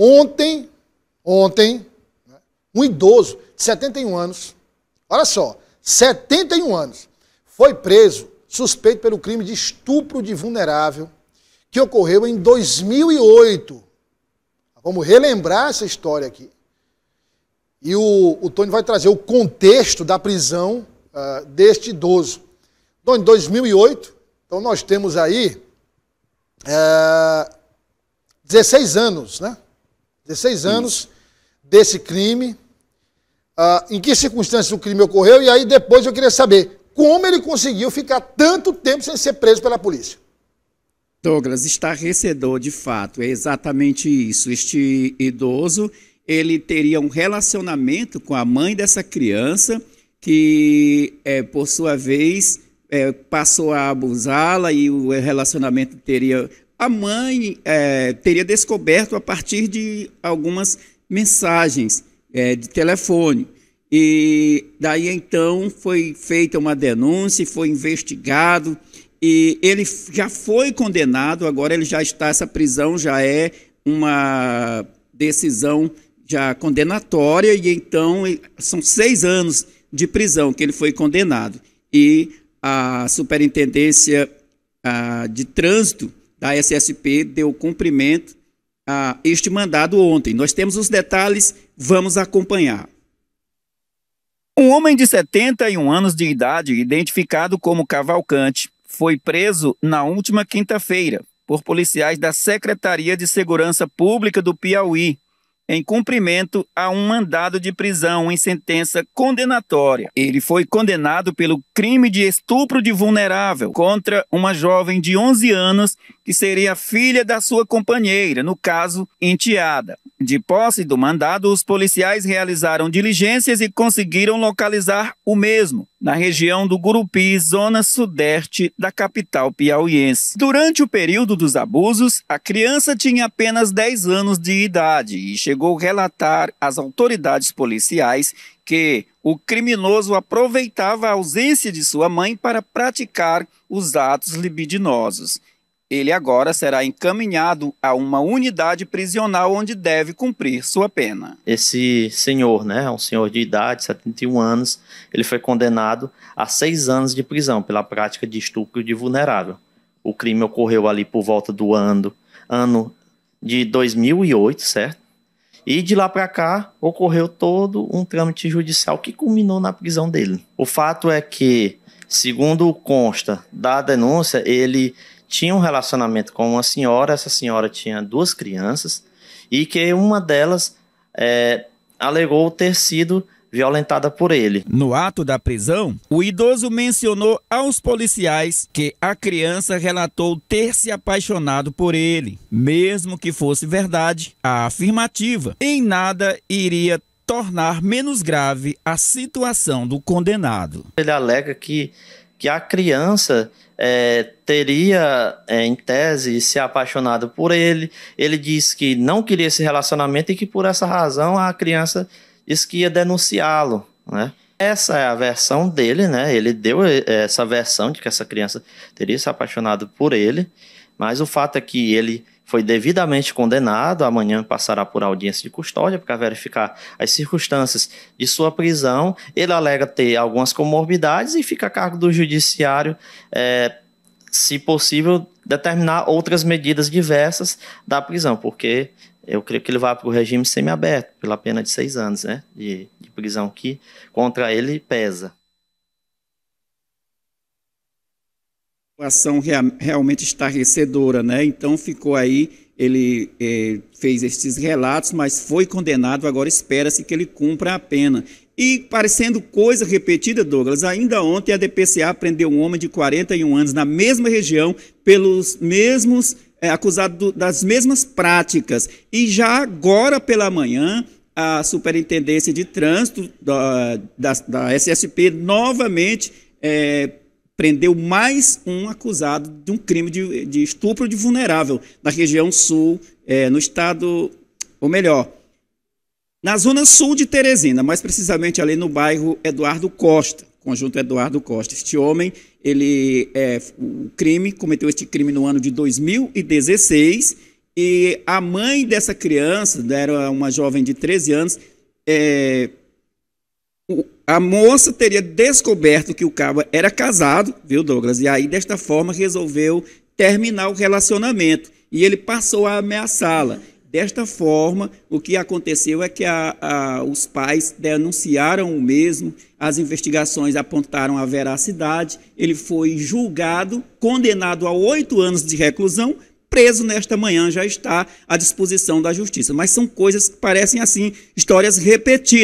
Ontem, ontem, um idoso de 71 anos, olha só, 71 anos, foi preso suspeito pelo crime de estupro de vulnerável que ocorreu em 2008. Vamos relembrar essa história aqui. E o, o Tony vai trazer o contexto da prisão uh, deste idoso. Então, em 2008, então nós temos aí uh, eh, 16 anos, né? 16 anos desse crime, ah, em que circunstâncias o crime ocorreu, e aí depois eu queria saber como ele conseguiu ficar tanto tempo sem ser preso pela polícia. Douglas, estarrecedor de fato, é exatamente isso. Este idoso, ele teria um relacionamento com a mãe dessa criança, que é, por sua vez é, passou a abusá-la e o relacionamento teria a mãe é, teria descoberto a partir de algumas mensagens é, de telefone. E daí então foi feita uma denúncia, foi investigado e ele já foi condenado, agora ele já está, essa prisão já é uma decisão já condenatória, e então são seis anos de prisão que ele foi condenado. E a Superintendência a, de Trânsito da SSP deu cumprimento a este mandado ontem. Nós temos os detalhes, vamos acompanhar. Um homem de 71 anos de idade, identificado como Cavalcante, foi preso na última quinta-feira por policiais da Secretaria de Segurança Pública do Piauí, em cumprimento a um mandado de prisão em sentença condenatória. Ele foi condenado pelo crime de estupro de vulnerável contra uma jovem de 11 anos que seria filha da sua companheira, no caso, enteada. De posse do mandado, os policiais realizaram diligências e conseguiram localizar o mesmo, na região do Gurupi, zona sudeste da capital piauiense. Durante o período dos abusos, a criança tinha apenas 10 anos de idade e chegou a relatar às autoridades policiais que o criminoso aproveitava a ausência de sua mãe para praticar os atos libidinosos. Ele agora será encaminhado a uma unidade prisional onde deve cumprir sua pena. Esse senhor, né, um senhor de idade, 71 anos, ele foi condenado a seis anos de prisão pela prática de estupro de vulnerável. O crime ocorreu ali por volta do ano, ano de 2008, certo? E de lá para cá ocorreu todo um trâmite judicial que culminou na prisão dele. O fato é que, segundo consta da denúncia, ele tinha um relacionamento com uma senhora, essa senhora tinha duas crianças, e que uma delas é, alegou ter sido violentada por ele. No ato da prisão, o idoso mencionou aos policiais que a criança relatou ter se apaixonado por ele. Mesmo que fosse verdade, a afirmativa em nada iria tornar menos grave a situação do condenado. Ele alega que que a criança é, teria, é, em tese, se apaixonado por ele. Ele disse que não queria esse relacionamento e que por essa razão a criança disse que ia denunciá-lo, né? Essa é a versão dele, né? Ele deu é, essa versão de que essa criança teria se apaixonado por ele, mas o fato é que ele foi devidamente condenado, amanhã passará por audiência de custódia para verificar as circunstâncias de sua prisão. Ele alega ter algumas comorbidades e fica a cargo do judiciário, é, se possível, determinar outras medidas diversas da prisão, porque eu creio que ele vai para o regime semiaberto, pela pena de seis anos né, de, de prisão, que contra ele pesa. situação rea, realmente estarrecedora, né? Então ficou aí, ele eh, fez estes relatos, mas foi condenado, agora espera-se que ele cumpra a pena. E parecendo coisa repetida, Douglas, ainda ontem a DPCA prendeu um homem de 41 anos na mesma região pelos mesmos é, acusado do, das mesmas práticas. E já agora pela manhã, a Superintendência de Trânsito da, da, da SSP novamente é, prendeu mais um acusado de um crime de, de estupro de vulnerável na região sul, é, no estado, ou melhor, na zona sul de Teresina, mais precisamente ali no bairro Eduardo Costa, conjunto Eduardo Costa. Este homem, ele é, o crime, cometeu este crime no ano de 2016 e a mãe dessa criança, né, era uma jovem de 13 anos, é, a moça teria descoberto que o cabo era casado, viu, Douglas? E aí, desta forma, resolveu terminar o relacionamento. E ele passou a ameaçá-la. Desta forma, o que aconteceu é que a, a, os pais denunciaram o mesmo, as investigações apontaram a veracidade, ele foi julgado, condenado a oito anos de reclusão, preso nesta manhã, já está à disposição da justiça. Mas são coisas que parecem assim, histórias repetidas.